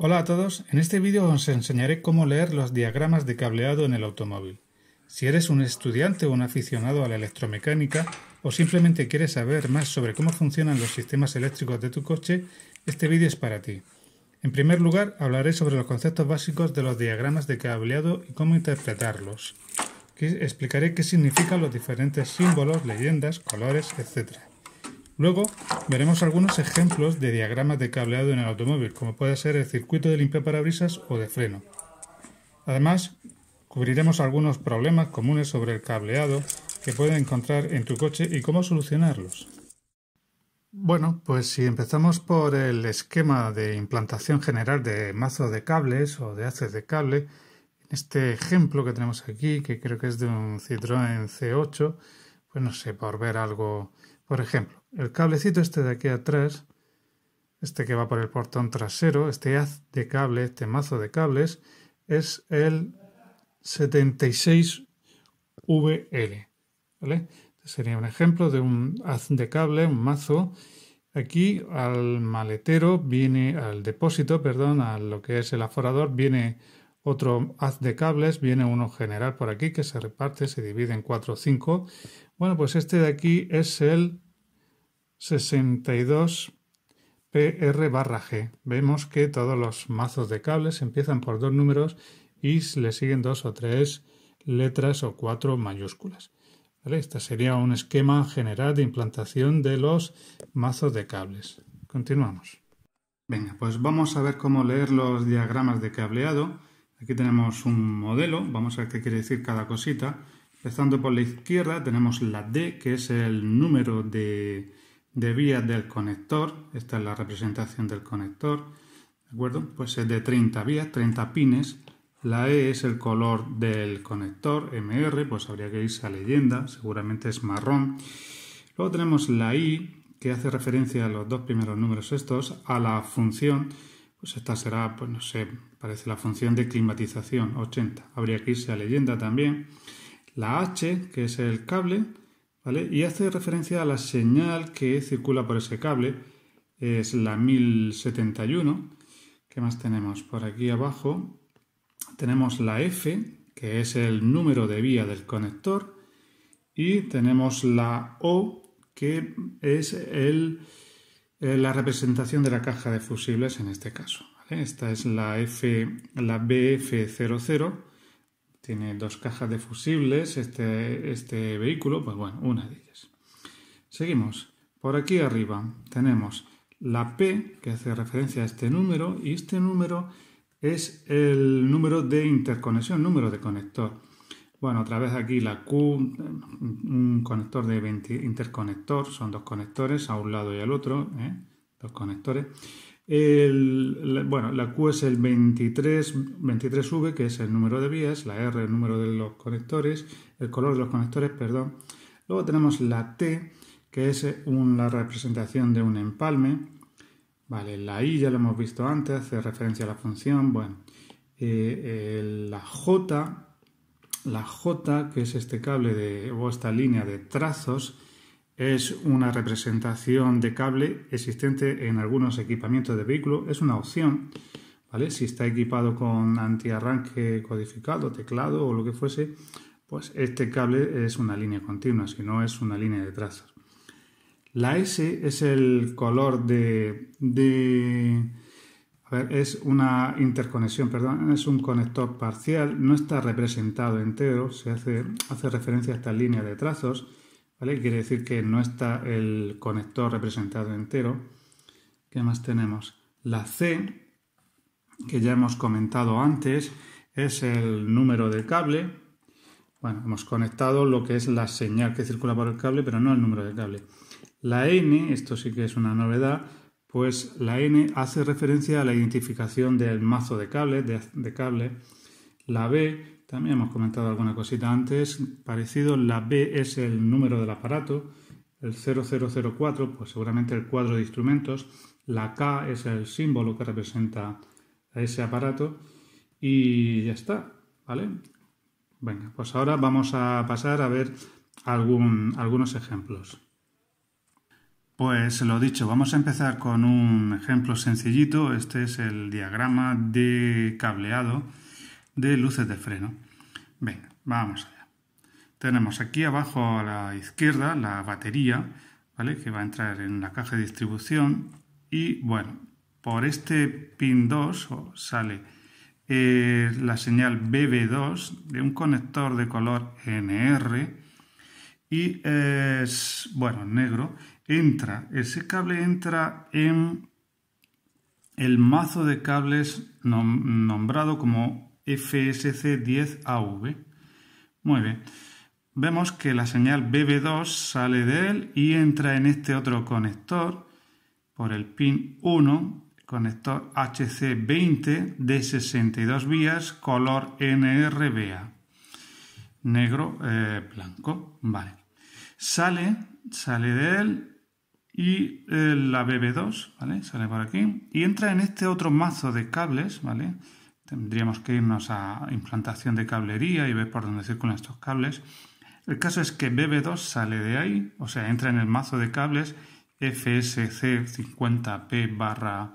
Hola a todos, en este vídeo os enseñaré cómo leer los diagramas de cableado en el automóvil. Si eres un estudiante o un aficionado a la electromecánica o simplemente quieres saber más sobre cómo funcionan los sistemas eléctricos de tu coche, este vídeo es para ti. En primer lugar, hablaré sobre los conceptos básicos de los diagramas de cableado y cómo interpretarlos. Explicaré qué significan los diferentes símbolos, leyendas, colores, etc. Luego, Veremos algunos ejemplos de diagramas de cableado en el automóvil, como puede ser el circuito de parabrisas o de freno. Además, cubriremos algunos problemas comunes sobre el cableado que puedes encontrar en tu coche y cómo solucionarlos. Bueno, pues si empezamos por el esquema de implantación general de mazo de cables o de haces de cable, en este ejemplo que tenemos aquí, que creo que es de un Citroën C8, pues no sé, por ver algo. Por ejemplo, el cablecito este de aquí atrás, este que va por el portón trasero, este haz de cable, este mazo de cables, es el 76VL. ¿vale? Este sería un ejemplo de un haz de cable, un mazo. Aquí al maletero viene, al depósito, perdón, a lo que es el aforador, viene otro haz de cables, viene uno general por aquí que se reparte, se divide en 4 o 5. Bueno, pues este de aquí es el 62 PR barra G. Vemos que todos los mazos de cables empiezan por dos números y le siguen dos o tres letras o cuatro mayúsculas. Este sería un esquema general de implantación de los mazos de cables. Continuamos. Venga, pues vamos a ver cómo leer los diagramas de cableado. Aquí tenemos un modelo, vamos a ver qué quiere decir cada cosita. Empezando por la izquierda tenemos la D, que es el número de, vías del conector. Esta es la representación del conector. ¿De acuerdo? Pues es de 30 vías, 30 pines. La E es el color del conector, MR, pues habría que irse a leyenda, seguramente es marrón. Luego tenemos la I, que hace referencia a los dos primeros números estos, a la función, pues esta será, pues no sé, parece la función de climatización, 80. Habría que irse a leyenda también la H, que es el cable, ¿vale? Y hace referencia a la señal que circula por ese cable, es la 1071. ¿Qué más tenemos? Por aquí abajo tenemos la F, que es el número de vía del conector, y tenemos la O, que es el, eh, la representación de la caja de fusibles en este caso. Esta es la, F, la BF00 tiene dos cajas de fusibles este, este vehículo, pues bueno, una de ellas. Seguimos. Por aquí arriba tenemos la P, que hace referencia a este número, y este número es el número de interconexión, número de conector. Bueno, otra vez aquí la Q, un conector de 20, interconector, son dos conectores a un lado y al otro, ¿eh? dos conectores bueno, la Q es el 23, 23V, que es el número de vías, la R el número de los conectores, el color de los conectores, perdón. Luego tenemos la T, que es eh, la representación de un empalme. Vale, la I ya lo hemos visto antes, hace referencia a la función. Bueno, eh, la J, la J, que es este cable de, o esta línea de trazos, es una representación de cable existente en algunos equipamientos de vehículo. Es una opción, ¿vale? Si está equipado con antiarranque codificado, teclado o lo que fuese, pues este cable es una línea continua, si no es una línea de trazos. La S es el color de, de a ver, es una interconexión, perdón, es un conector parcial, no está representado entero, se hace, hace referencia a esta línea de trazos Quiere decir que no está el conector representado entero. ¿Qué más tenemos? La C, que ya hemos comentado antes, es el número del cable. Bueno, hemos conectado lo que es la señal que circula por el cable, pero no el número del cable. La N, esto sí que es una novedad, pues la N hace referencia a la identificación del mazo de de cable, la B, también hemos comentado alguna cosita antes, parecido, la B es el número del aparato, el 0004, pues seguramente el cuadro de instrumentos, la K es el símbolo que representa a ese aparato y ya está, ¿vale? Venga, pues ahora vamos a pasar a ver algunos ejemplos. Pues lo dicho, vamos a empezar con un ejemplo sencillito. Este es el diagrama de cableado de luces de freno. Venga, vamos allá. Tenemos aquí abajo a la izquierda la batería, ¿vale? Que va a entrar en la caja de distribución y bueno, por este pin 2 sale eh, la señal BB2 de un conector de color NR y es, bueno, negro. Entra, ese cable entra en el mazo de cables nombrado como FSC10AV. Muy bien. Vemos que la señal BB2 sale de él y entra en este otro conector por el pin 1, conector HC20 de 62 vías, color NRBA, negro eh, blanco. Vale. Sale, sale de él y eh, la BB2, ¿vale? Sale por aquí y entra en este otro mazo de cables, ¿vale? Tendríamos que irnos a implantación de cablería y ver por dónde circulan estos cables. El caso es que BB2 sale de ahí, o sea, entra en el mazo de cables FSC50P barra,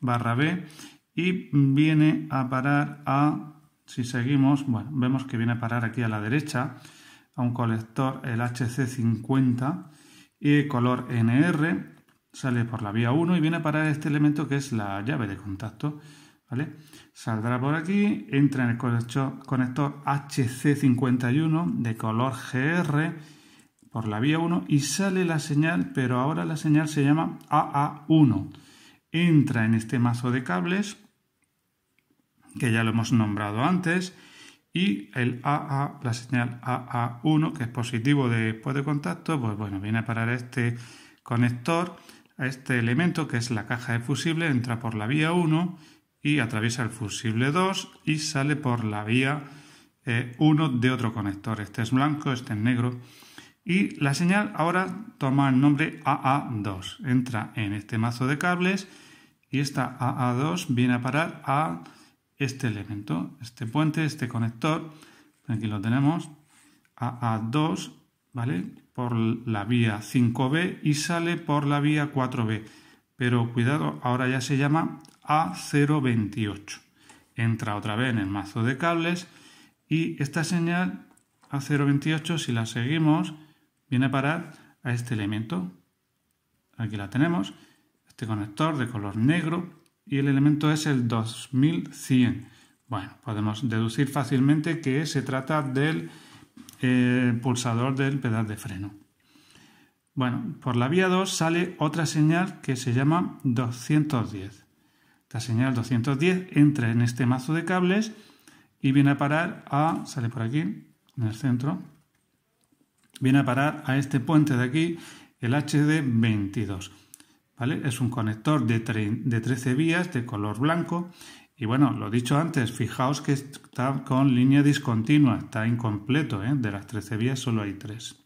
B y viene a parar a, si seguimos, bueno, vemos que viene a parar aquí a la derecha a un colector, el HC50 y color NR, sale por la vía 1 y viene a parar este elemento que es la llave de contacto. ¿vale? Saldrá por aquí, entra en el conector HC51 de color GR por la vía 1 y sale la señal, pero ahora la señal se llama AA1. Entra en este mazo de cables, que ya lo hemos nombrado antes, y el AA, la señal AA1, que es positivo después de contacto, pues bueno, viene a parar este conector, a este elemento que es la caja de fusible, entra por la vía 1 y atraviesa el fusible 2 y sale por la vía 1 eh, de otro conector. Este es blanco, este es negro. Y la señal ahora toma el nombre AA2. Entra en este mazo de cables y esta AA2 viene a parar a este elemento, este puente, este conector. Aquí lo tenemos, AA2, ¿vale? Por la vía 5B y sale por la vía 4B. Pero cuidado, ahora ya se llama a 0,28. Entra otra vez en el mazo de cables y esta señal a 0,28, si la seguimos, viene a parar a este elemento. Aquí la tenemos, este conector de color negro y el elemento es el 2100. Bueno, podemos deducir fácilmente que se trata del eh, pulsador del pedal de freno. Bueno, por la vía 2 sale otra señal que se llama 210. Esta señal 210 entra en este mazo de cables y viene a parar a, sale por aquí, en el centro, viene a parar a este puente de aquí, el HD22. ¿Vale? Es un conector de, de 13 vías de color blanco y bueno, lo dicho antes, fijaos que está con línea discontinua, está incompleto, ¿eh? de las 13 vías solo hay 3.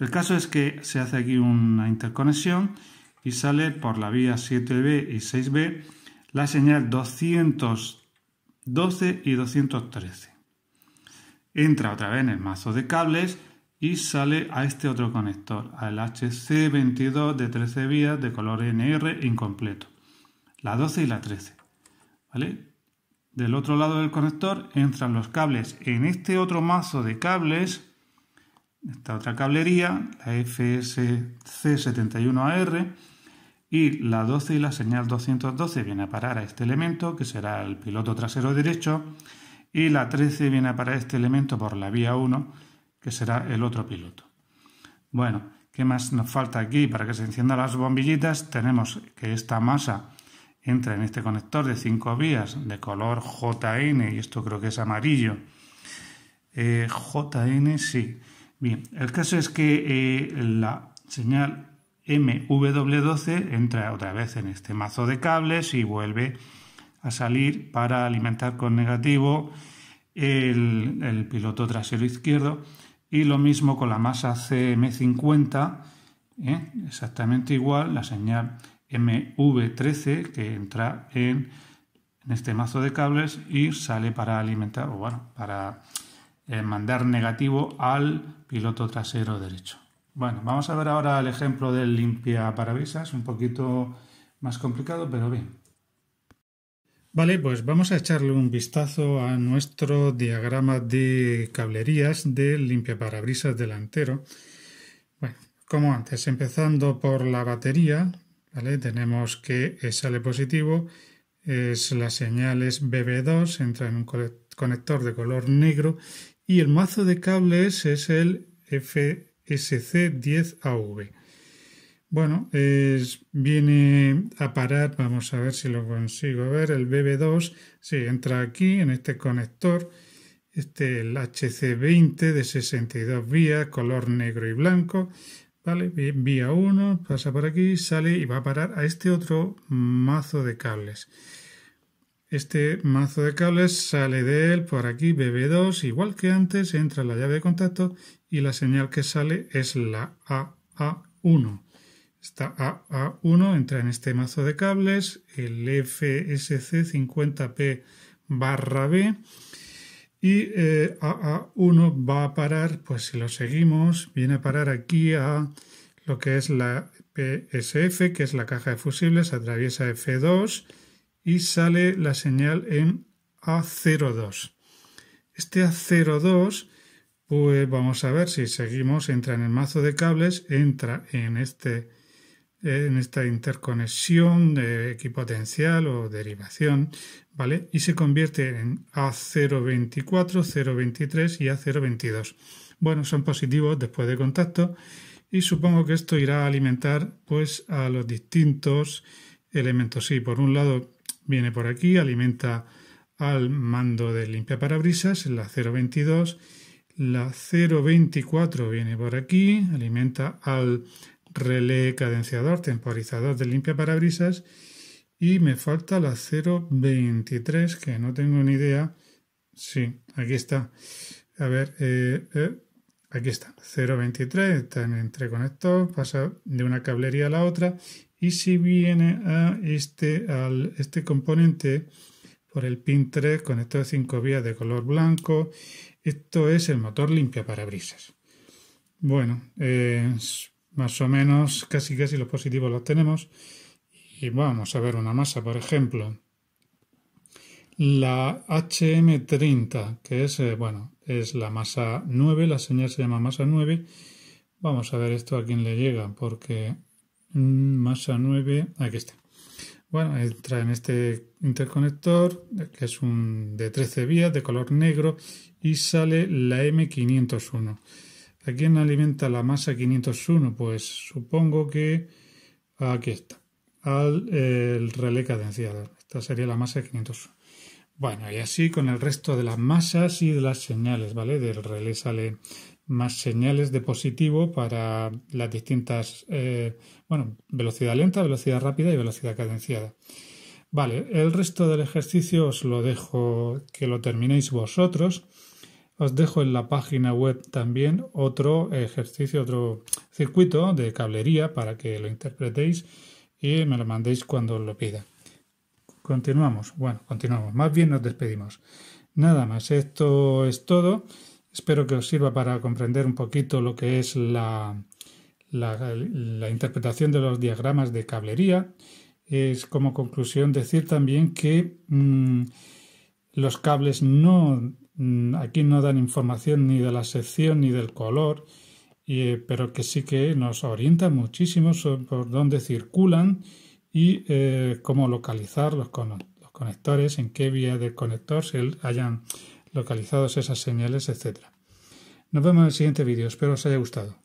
El caso es que se hace aquí una interconexión y sale por la vía 7B y 6B la señal 212 y 213. Entra otra vez en el mazo de cables y sale a este otro conector, al HC22 de 13 vías de color NR incompleto, la 12 y la 13. ¿Vale? Del otro lado del conector entran los cables en este otro mazo de cables, esta otra cablería, la FSC71AR, y la 12 y la señal 212 viene a parar a este elemento, que será el piloto trasero derecho, y la 13 viene a parar a este elemento por la vía 1, que será el otro piloto. Bueno, ¿qué más nos falta aquí para que se enciendan las bombillitas? Tenemos que esta masa entra en este conector de 5 vías de color JN, y esto creo que es amarillo. Eh, JN, sí. Bien, el caso es que eh, la señal MW12 entra otra vez en este mazo de cables y vuelve a salir para alimentar con negativo el, piloto trasero izquierdo y lo mismo con la masa CM50 ¿eh? exactamente igual la señal MV13 que entra en, este mazo de cables y sale para alimentar o bueno para eh, mandar negativo al piloto trasero derecho bueno, vamos a ver ahora el ejemplo del limpiaparabrisas, un poquito más complicado, pero bien. Vale, pues vamos a echarle un vistazo a nuestro diagrama de cablerías del limpiaparabrisas delantero. Bueno, como antes, empezando por la batería, ¿vale? Tenemos que eh, sale positivo, es la señal es BB2, entra en un conector de color negro y el mazo de cables es el F SC10AV. Bueno, viene a parar, vamos a ver si lo consigo a ver, el BB2, sí, entra aquí en este conector, este el HC20 de 62 vías, color negro y blanco, ¿vale? Vía 1, pasa por aquí, sale y va a parar a este otro mazo de cables. Este mazo de cables sale de él por aquí, BB2, igual que antes, entra la llave de contacto y la señal que sale es la AA1. Esta AA1 entra en este mazo de cables, el FSC50P barra B, y eh, AA1 va a parar, pues si lo seguimos, viene a parar aquí a lo que es la PSF, que es la caja de fusibles, atraviesa F2, y sale la señal en A02. Este A02, pues vamos a ver si seguimos, entra en el mazo de cables, entra en, este, en esta interconexión de equipotencial o derivación, ¿vale? Y se convierte en A024, 023 y A022. Bueno, son positivos después de contacto y supongo que esto irá a alimentar pues a los distintos elementos. Sí, por un lado Viene por aquí, alimenta al mando de limpia limpiaparabrisas, la 022. La 024 viene por aquí, alimenta al relé cadenciador, temporizador limpia parabrisas, Y me falta la 023, que no tengo ni idea. Sí, aquí está. A ver, eh, eh, aquí está. 023, está en entre entreconector, pasa de una cablería a la otra y si viene a este, al, este componente por el pin 3 con estas cinco vías de color blanco, esto es el motor limpia brisas. Bueno, más o menos casi casi los positivos los tenemos y vamos a ver una masa, por ejemplo. La HM30, que es, eh, bueno, es la masa 9, la señal se llama masa 9. Vamos a ver esto a quién le llega, porque masa mm, 9, aquí está. Bueno, entra en este interconector, que es un de 13 vías de color negro, y sale la M501. ¿A quién alimenta la masa 501? Pues supongo que aquí está, al relé cadenciado. Esta sería la masa 501. Bueno, y así con el resto de las masas y de las señales, ¿vale? Del relé sale más señales de positivo para las distintas, eh, bueno, velocidad lenta, velocidad rápida y velocidad cadenciada. Vale, el resto del ejercicio os lo dejo que lo terminéis vosotros. Os dejo en la página web también otro ejercicio, otro circuito de cablería para que lo interpretéis y me lo mandéis cuando os lo pida. Continuamos, bueno, continuamos, más bien nos despedimos. Nada más, esto es todo. Espero que os sirva para comprender un poquito lo que es la, interpretación de los diagramas de cablería. Es como conclusión decir también que mm, los cables no mm, aquí no dan información ni de la sección ni del color, eh, pero que sí que nos orientan muchísimo por dónde circulan y eh, cómo localizar los, conectores, en qué vía de conector se hayan localizados esas señales, etc. Nos vemos en el siguiente vídeo, espero os haya gustado.